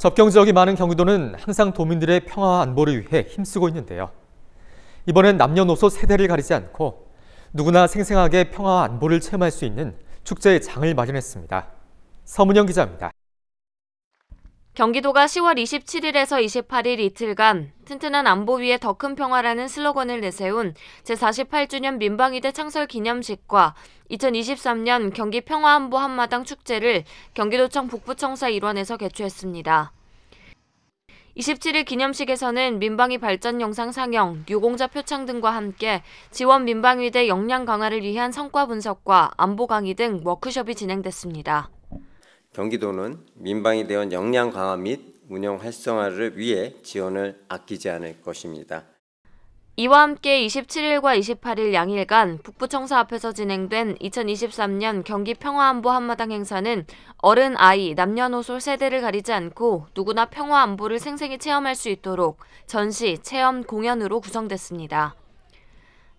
접경 지역이 많은 경기도는 항상 도민들의 평화와 안보를 위해 힘쓰고 있는데요. 이번엔 남녀노소 세대를 가리지 않고 누구나 생생하게 평화와 안보를 체험할 수 있는 축제의 장을 마련했습니다. 서문영 기자입니다. 경기도가 10월 27일에서 28일 이틀간 튼튼한 안보 위에 더 큰 평화라는 슬로건을 내세운 제48주년 민방위대 창설 기념식과 2023년 경기 평화안보 한마당 축제를 경기도청 북부청사 일원에서 개최했습니다. 27일 기념식에서는 민방위 발전 영상 상영, 유공자 표창 등과 함께 지원 민방위대 역량 강화를 위한 성과 분석과 안보 강의 등 워크숍이 진행됐습니다. 경기도는 민방위 대원 역량 강화 및 운영 활성화를 위해 지원을 아끼지 않을 것입니다. 이와 함께 27일과 28일 양일간 북부청사 앞에서 진행된 2023년 경기 평화안보 한마당 행사는 어른, 아이, 남녀노소 세대를 가리지 않고 누구나 평화안보를 생생히 체험할 수 있도록 전시, 체험, 공연으로 구성됐습니다.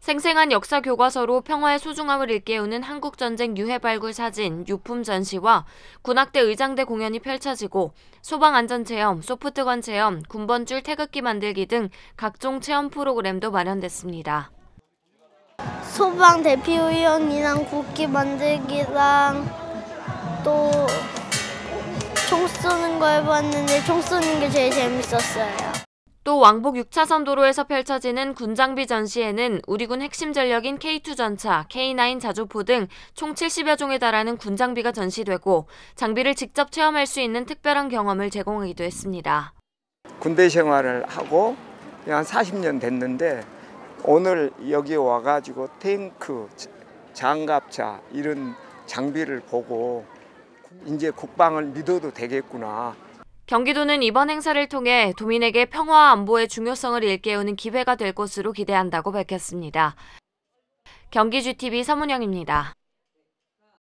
생생한 역사 교과서로 평화의 소중함을 일깨우는 한국전쟁 유해발굴 사진, 유품 전시와 군악대 의장대 공연이 펼쳐지고 소방안전체험, 소프트건 체험, 군번줄 태극기 만들기 등 각종 체험 프로그램도 마련됐습니다. 소방 대표위원이랑 국기 만들기랑 또 총 쏘는 거 해봤는데 총 쏘는 게 제일 재밌었어요. 또 왕복 6차선 도로에서 펼쳐지는 군장비 전시에는 우리군 핵심 전력인 K2 전차, K9 자주포 등 총 70여 종에 달하는 군장비가 전시되고 장비를 직접 체험할 수 있는 특별한 경험을 제공하기도 했습니다. 군대 생활을 하고 한 40년 됐는데 오늘 여기 와가지고 탱크, 장갑차 이런 장비를 보고 이제 국방을 믿어도 되겠구나 경기도는 이번 행사를 통해 도민에게 평화 안보의 중요성을 일깨우는 기회가 될 것으로 기대한다고 밝혔습니다. 경기 GTV 서문영입니다.